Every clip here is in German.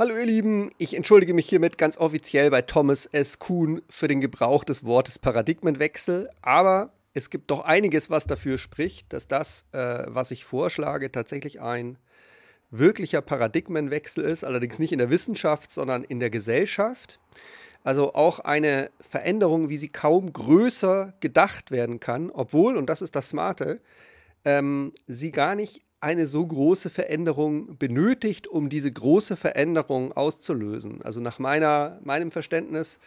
Hallo ihr Lieben, ich entschuldige mich hiermit ganz offiziell bei Thomas S. Kuhn für den Gebrauch des Wortes Paradigmenwechsel, aber es gibt doch einiges, was dafür spricht, dass das, äh, was ich vorschlage, tatsächlich ein wirklicher Paradigmenwechsel ist, allerdings nicht in der Wissenschaft, sondern in der Gesellschaft. Also auch eine Veränderung, wie sie kaum größer gedacht werden kann, obwohl, und das ist das Smarte, ähm, sie gar nicht eine so große Veränderung benötigt, um diese große Veränderung auszulösen. Also nach meiner, meinem Verständnis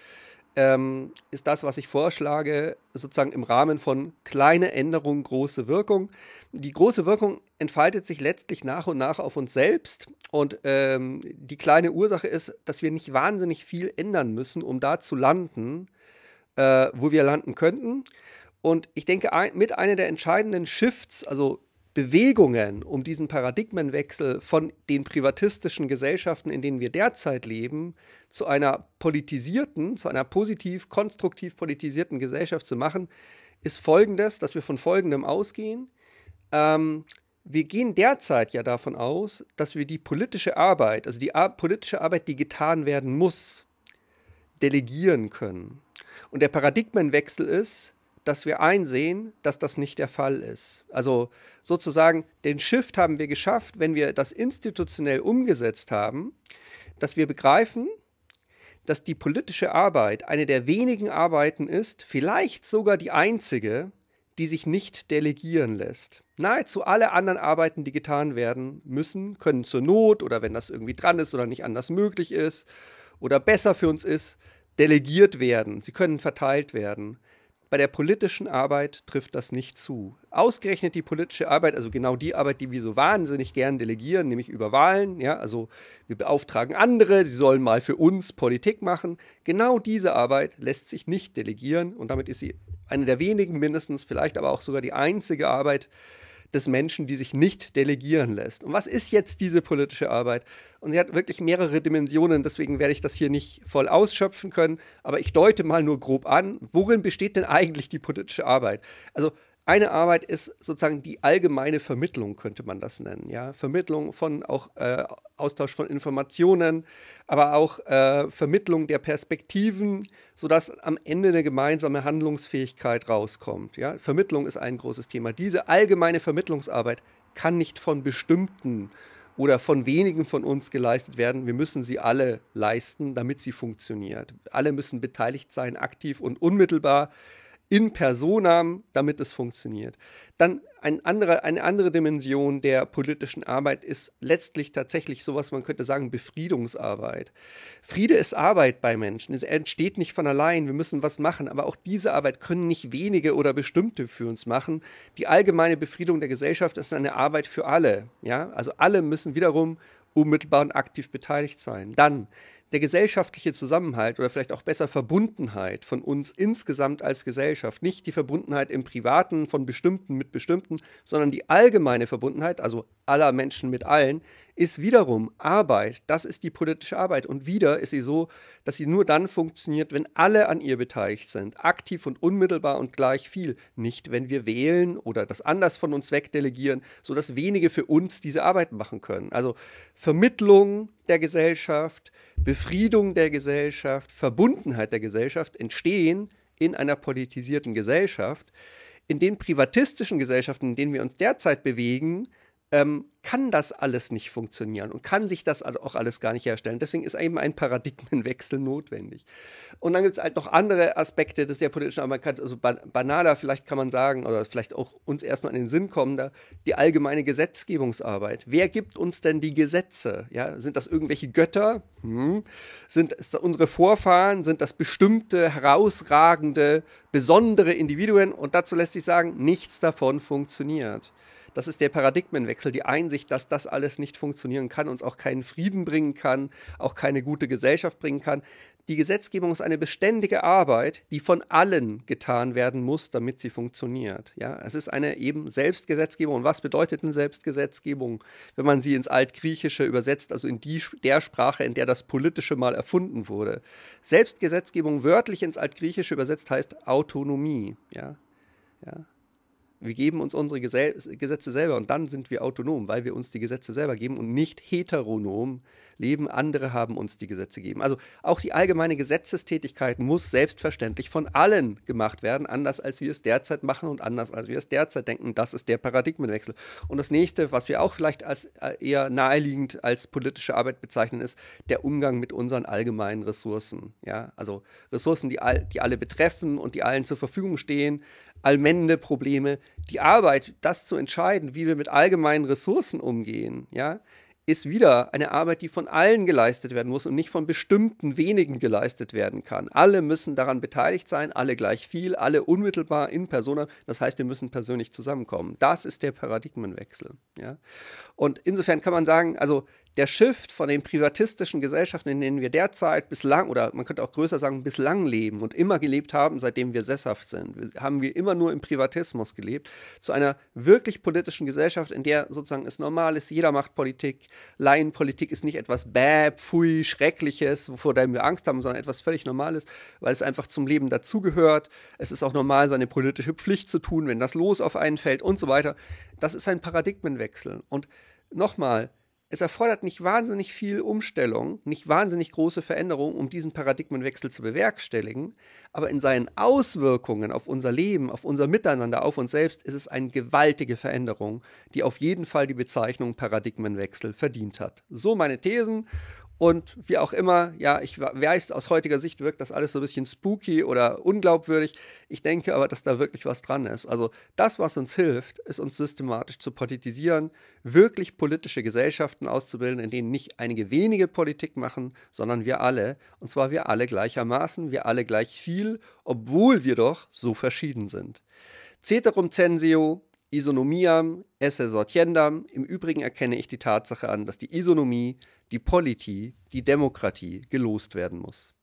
ähm, ist das, was ich vorschlage, sozusagen im Rahmen von kleine Änderung, große Wirkung. Die große Wirkung entfaltet sich letztlich nach und nach auf uns selbst. Und ähm, die kleine Ursache ist, dass wir nicht wahnsinnig viel ändern müssen, um da zu landen, äh, wo wir landen könnten. Und ich denke, ein, mit einer der entscheidenden Shifts, also Bewegungen um diesen Paradigmenwechsel von den privatistischen Gesellschaften, in denen wir derzeit leben, zu einer politisierten, zu einer positiv, konstruktiv politisierten Gesellschaft zu machen, ist folgendes, dass wir von folgendem ausgehen. Ähm, wir gehen derzeit ja davon aus, dass wir die politische Arbeit, also die Ar politische Arbeit, die getan werden muss, delegieren können. Und der Paradigmenwechsel ist, dass wir einsehen, dass das nicht der Fall ist. Also sozusagen den Shift haben wir geschafft, wenn wir das institutionell umgesetzt haben, dass wir begreifen, dass die politische Arbeit eine der wenigen Arbeiten ist, vielleicht sogar die einzige, die sich nicht delegieren lässt. Nahezu alle anderen Arbeiten, die getan werden müssen, können zur Not oder wenn das irgendwie dran ist oder nicht anders möglich ist oder besser für uns ist, delegiert werden. Sie können verteilt werden. Bei der politischen Arbeit trifft das nicht zu. Ausgerechnet die politische Arbeit, also genau die Arbeit, die wir so wahnsinnig gern delegieren, nämlich über Wahlen, ja, also wir beauftragen andere, sie sollen mal für uns Politik machen. Genau diese Arbeit lässt sich nicht delegieren und damit ist sie eine der wenigen mindestens, vielleicht aber auch sogar die einzige Arbeit, äh, des Menschen, die sich nicht delegieren lässt. Und was ist jetzt diese politische Arbeit? Und sie hat wirklich mehrere Dimensionen, deswegen werde ich das hier nicht voll ausschöpfen können, aber ich deute mal nur grob an, worin besteht denn eigentlich die politische Arbeit? Also eine Arbeit ist sozusagen die allgemeine Vermittlung, könnte man das nennen. Ja? Vermittlung von auch äh, Austausch von Informationen, aber auch äh, Vermittlung der Perspektiven, sodass am Ende eine gemeinsame Handlungsfähigkeit rauskommt. Ja? Vermittlung ist ein großes Thema. Diese allgemeine Vermittlungsarbeit kann nicht von bestimmten oder von wenigen von uns geleistet werden. Wir müssen sie alle leisten, damit sie funktioniert. Alle müssen beteiligt sein, aktiv und unmittelbar in personam, damit es funktioniert. Dann ein andere, eine andere Dimension der politischen Arbeit ist letztlich tatsächlich sowas, man könnte sagen, Befriedungsarbeit. Friede ist Arbeit bei Menschen. Es entsteht nicht von allein, wir müssen was machen, aber auch diese Arbeit können nicht wenige oder bestimmte für uns machen. Die allgemeine Befriedung der Gesellschaft ist eine Arbeit für alle. Ja? Also alle müssen wiederum unmittelbar und aktiv beteiligt sein. Dann der gesellschaftliche Zusammenhalt oder vielleicht auch besser Verbundenheit von uns insgesamt als Gesellschaft, nicht die Verbundenheit im Privaten von Bestimmten mit Bestimmten, sondern die allgemeine Verbundenheit, also aller Menschen mit allen, ist wiederum Arbeit. Das ist die politische Arbeit. Und wieder ist sie so, dass sie nur dann funktioniert, wenn alle an ihr beteiligt sind, aktiv und unmittelbar und gleich viel, nicht wenn wir wählen oder das anders von uns wegdelegieren, sodass wenige für uns diese Arbeit machen können. Also Vermittlung der Gesellschaft, Befriedung der Gesellschaft, Verbundenheit der Gesellschaft entstehen in einer politisierten Gesellschaft. In den privatistischen Gesellschaften, in denen wir uns derzeit bewegen, ähm, kann das alles nicht funktionieren und kann sich das auch alles gar nicht herstellen. Deswegen ist eben ein Paradigmenwechsel notwendig. Und dann gibt es halt noch andere Aspekte des der politischen Amerikaner, also banaler vielleicht kann man sagen, oder vielleicht auch uns erstmal in den Sinn kommender, die allgemeine Gesetzgebungsarbeit. Wer gibt uns denn die Gesetze? Ja, sind das irgendwelche Götter? Hm. Sind es unsere Vorfahren? Sind das bestimmte, herausragende, besondere Individuen? Und dazu lässt sich sagen, nichts davon funktioniert. Das ist der Paradigmenwechsel, die Einsicht Einsicht, dass das alles nicht funktionieren kann, uns auch keinen Frieden bringen kann, auch keine gute Gesellschaft bringen kann. Die Gesetzgebung ist eine beständige Arbeit, die von allen getan werden muss, damit sie funktioniert. Ja, es ist eine eben Selbstgesetzgebung. Und was bedeutet denn Selbstgesetzgebung, wenn man sie ins Altgriechische übersetzt, also in die, der Sprache, in der das Politische mal erfunden wurde? Selbstgesetzgebung wörtlich ins Altgriechische übersetzt heißt Autonomie. Ja, ja. Wir geben uns unsere Gesetze selber und dann sind wir autonom, weil wir uns die Gesetze selber geben und nicht heteronom leben. Andere haben uns die Gesetze gegeben. Also auch die allgemeine Gesetzestätigkeit muss selbstverständlich von allen gemacht werden, anders als wir es derzeit machen und anders als wir es derzeit denken. Das ist der Paradigmenwechsel. Und das nächste, was wir auch vielleicht als äh, eher naheliegend als politische Arbeit bezeichnen, ist der Umgang mit unseren allgemeinen Ressourcen. Ja, also Ressourcen, die, all, die alle betreffen und die allen zur Verfügung stehen. Allmende Probleme, die Arbeit, das zu entscheiden, wie wir mit allgemeinen Ressourcen umgehen, ja, ist wieder eine Arbeit, die von allen geleistet werden muss und nicht von bestimmten wenigen geleistet werden kann. Alle müssen daran beteiligt sein, alle gleich viel, alle unmittelbar in persona. Das heißt, wir müssen persönlich zusammenkommen. Das ist der Paradigmenwechsel. Ja? Und insofern kann man sagen, also der Shift von den privatistischen Gesellschaften, in denen wir derzeit bislang, oder man könnte auch größer sagen, bislang leben und immer gelebt haben, seitdem wir sesshaft sind, haben wir immer nur im Privatismus gelebt, zu einer wirklich politischen Gesellschaft, in der sozusagen es normal ist, jeder macht Politik. Laienpolitik ist nicht etwas bäh, pfui, Schreckliches, wovor wir Angst haben, sondern etwas völlig Normales, weil es einfach zum Leben dazugehört. Es ist auch normal, seine politische Pflicht zu tun, wenn das Los auf einen fällt und so weiter. Das ist ein Paradigmenwechsel. Und nochmal, es erfordert nicht wahnsinnig viel Umstellung, nicht wahnsinnig große Veränderungen, um diesen Paradigmenwechsel zu bewerkstelligen, aber in seinen Auswirkungen auf unser Leben, auf unser Miteinander, auf uns selbst ist es eine gewaltige Veränderung, die auf jeden Fall die Bezeichnung Paradigmenwechsel verdient hat. So meine Thesen und wie auch immer, ja, ich weiß, aus heutiger Sicht wirkt das alles so ein bisschen spooky oder unglaubwürdig. Ich denke aber, dass da wirklich was dran ist. Also das, was uns hilft, ist uns systematisch zu politisieren, wirklich politische Gesellschaften auszubilden, in denen nicht einige wenige Politik machen, sondern wir alle. Und zwar wir alle gleichermaßen, wir alle gleich viel, obwohl wir doch so verschieden sind. Ceterum censeo, Isonomiam esse sortiendam. Im Übrigen erkenne ich die Tatsache an, dass die Isonomie, die Politie, die Demokratie gelost werden muss.